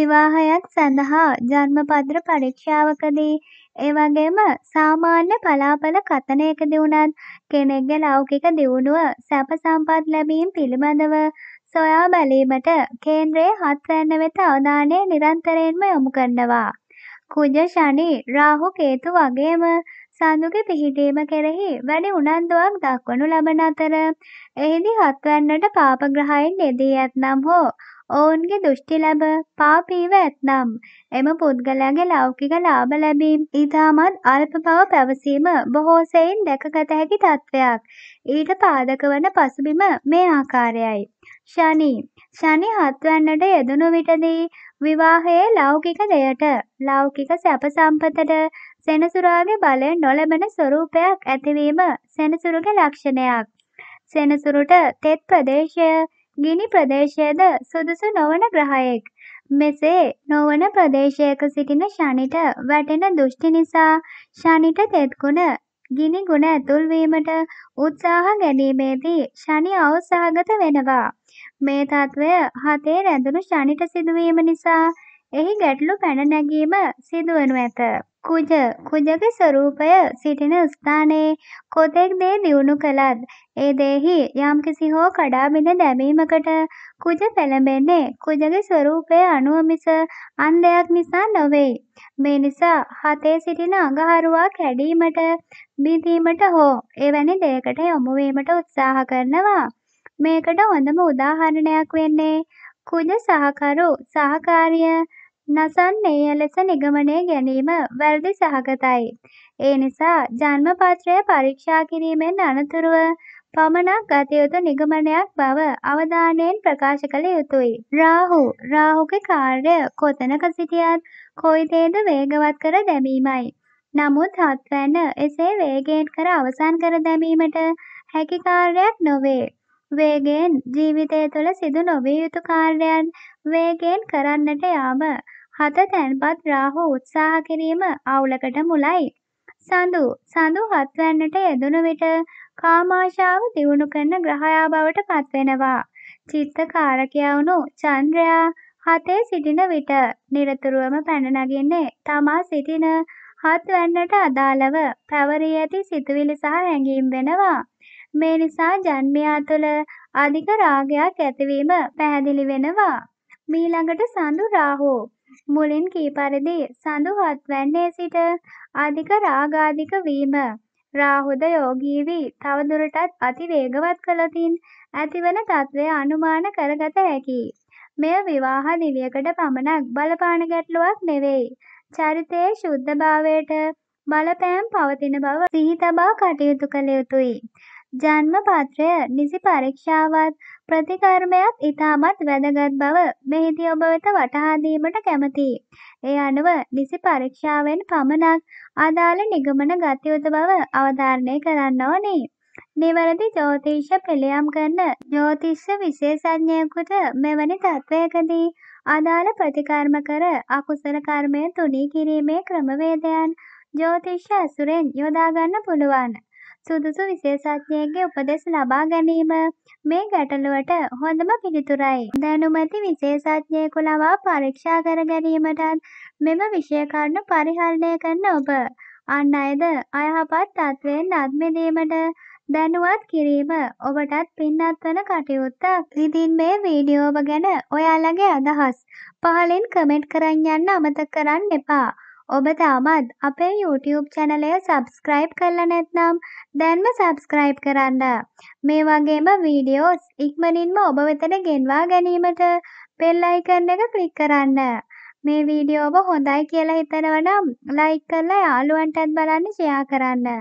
විවාහයක් සඳහා ජන්මපත්‍ර පරීක්ෂාවකදී ඒ වගේම සාමාන්‍ය පලාපල කතනයකදී වුණත් කෙනෙක්ගේ ලෞකික දියුණුව සැප සම්පත් ලැබීම් පිළිබඳව සොයා බැලීමට කේන්ද්‍රයේ හත්වැන්න වෙත අවධානය නිරන්තරයෙන්ම යොමු කරනවා. කුජ ශනි රාහු කේතු වගේම සඳුගේ පිහිටීම කෙරෙහි වැඩි උනන්දුවක් දක්වනු ලබන අතර එහිදී හත්වැන්නට පාපග්‍රහයෙන් යෙදී ඇත්නම් හෝ ඔවුන්ගේ දෘෂ්ටි ලැබ පාපීව ඇත්නම් එම පුද්ගලයාගේ ලෞකික ලාභ ලැබීම් ඊටමත් අල්ප බව පැවසීම බොහෝ සෙයින් දැකගත හැකි තත්ත්වයක්. ඊට පාදක වන පසුබිම මේ ආකාරයයි. ශනි ශනි හත්වන්නට යෙදුණු විටදී විවාහයේ ලෞකික දෙයට ලෞකික සැප සම්පතට සෙනසුරාගේ බලය නොලැබෙන ස්වરૂපයක් ඇතිවීම සෙනසුරුගේ ලක්ෂණයක්. සෙනසුරුට තෙත් ප්‍රදේශය ගිනි ප්‍රදේශයද සුදුසු නොවන ග්‍රහයෙක්. මෙසේ නොවන ප්‍රදේශයක සිටින ශනිට වැටෙන දෘෂ්ටි නිසා ශනිට තෙත් ගුණ ගිනි ගුණ ඇතුල් වීමට උත්සාහ ගැනීමේදී ශනි අවසහගත වෙනවා. මේ తත්වය හතේ රැඳුණු ශනිට සිදුවීම නිසා එහි ගැටලු පැන නැගීම සිදුවනු ඇත. කුජ කුජගේ ස්වරූපය සිටින ස්ථානයේ කොතෙක් දේ දියුණු කළත් ඒ දෙෙහි යම්කිසි හෝ කඩාබිඳ දැමීමකට කුජ පෙළඹෙන්නේ කුජගේ ස්වරූපය අනුව මිස අන් දෙයක් නිසා නොවෙයි. මේ නිසා හතේ සිටින අඟහරුවා කැඩීමට බිඳීමට හෝ එවැනි දෙයකට යොමුවීමට උත්සාහ කරනවා. මේකට හොඳම උදාහරණයක් වෙන්නේ කුජ සහකරු සහකාරිය නසන්නේය ලෙස නිගමනය ගැනීම වැරදි සහගතයි. ඒ නිසා ජන්මපත්‍රය පරීක්ෂා කිරීමෙන් අනතුරුව පමණක් ගත යුතු නිගමනයක් බව අවධානයෙන් ප්‍රකාශ කළ යුතුයි. රාහු රාහුගේ කාර්ය කොතනක සිටියත් කොයිදේද වේගවත් කර දැමීමයි. නමුත් හත්වැන්න එසේ වේගයෙන් කර අවසන් කර දැමීමට හැකි කාර්යයක් නොවේ. වේගයෙන් ජීවිතය තුළ සිදු නොවිය යුතු කාර්යයන් වේගයෙන් කරන්නට යාම හත තැන්පත් රාහු උත්සාහ කිරීම අවුලකට මුලයි. සඳු සඳු හත්වැන්නට යෙදුණු විට කාමාශාව දියුණු කරන ග්‍රහයා බවට පත්වෙනවා. චිත්ත කාරකයා වුණු චන්ද්‍රයා හතේ සිටින විට නිරතුරුවම පැන නගින්නේ තමා සිටින හත්වැන්නට අදාළව පැවරී ඇති සිතුවිලි සහ හැඟීම් වෙනවා. මේ නිසා ජන්මයා තුළ අධික රාගයක් ඇතිවීම පැහැදිලි වෙනවා. මීළඟට සඳු රාහෝ මුලින් කී පරිදි සඳු හත්වැන්නේ සිට අධික රාගාධික වීම රාහුද යෝගී වී තවදුරටත් අතිවේගවත් කළතින් ඇතිවන තත්ත්වය අනුමාන කරගත හැකි. මෙය විවාහ දිවියකට පමණක් බලපාන ගැටලුවක් නෙවෙයි. චරිතයේ ශුද්ධභාවයට බලපෑම් පවතින බව සිහි තබා කටයුතු කළ යුතුයි. ජන්ම පත්‍රය නිසි පරීක්ෂාවත් ප්‍රතිකර්මයත් ඉතාමත් වැදගත් බව මෙහිදී ඔබ වෙත වටහා දීමට කැමතියි. ඒ අනුව නිසි පරීක්ෂාවෙන් පමණක් අදාළ නිගමන ගත යුතු බව අවධාරණය කරන්න ඕනේ. නිවැරදි ජ්‍යොතිෂ පිළියම් කරන ජ්‍යොතිෂ විශේෂඥයෙකුට මෙවැනි තත්ත්වයකදී අදාළ ප්‍රතිකර්ම කර අකුසල කර්මය තුනී කිරීමේ ක්‍රමවේදයන් ජ්‍යොතිෂ ඇසුරෙන් යොදා ගන්න පුළුවන්. සුදුසු විශේෂඥයෙක්ගේ උපදෙස් ලබා ගැනීම මේ ගැටලුවට හොඳම පිළිතුරයි. දැනුමැති විශේෂඥයෙකු ලවා පරීක්ෂා කර ගැනීමටත් මෙම විෂය කරුණු පරිහරණය කරන ඔබ අන් අයද අයහපත් තත්ත්වයෙන් අත්මිදීමට දැනුවත් කිරීම ඔබටත් පින්නත් වන කටයුත්තක්. ඉතින් මේ වීඩියෝව ගැන ඔයාලගේ අදහස් පහලින් කමෙන්ට් කරන්න යන්න අමතක කරන්න එපා. ඔබ තාමත් අපේ YouTube චැනලය සබස්ක්‍රයිබ් කරලා නැත්නම් දැන්ම සබස්ක්‍රයිබ් කරන්න. මේ වගේම වීඩියෝස් ඉක්මනින්ම ඔබ වෙතට ගෙන්වා ගැනීමට බෙල් අයිකන් එක ක්ලික් කරන්න. මේ වීඩියෝ ඔබ හොඳයි කියලා හිතනවනම් ලයික් කරලා යාළුවන්ටත් බලන්න ෂෙයා කරන්න.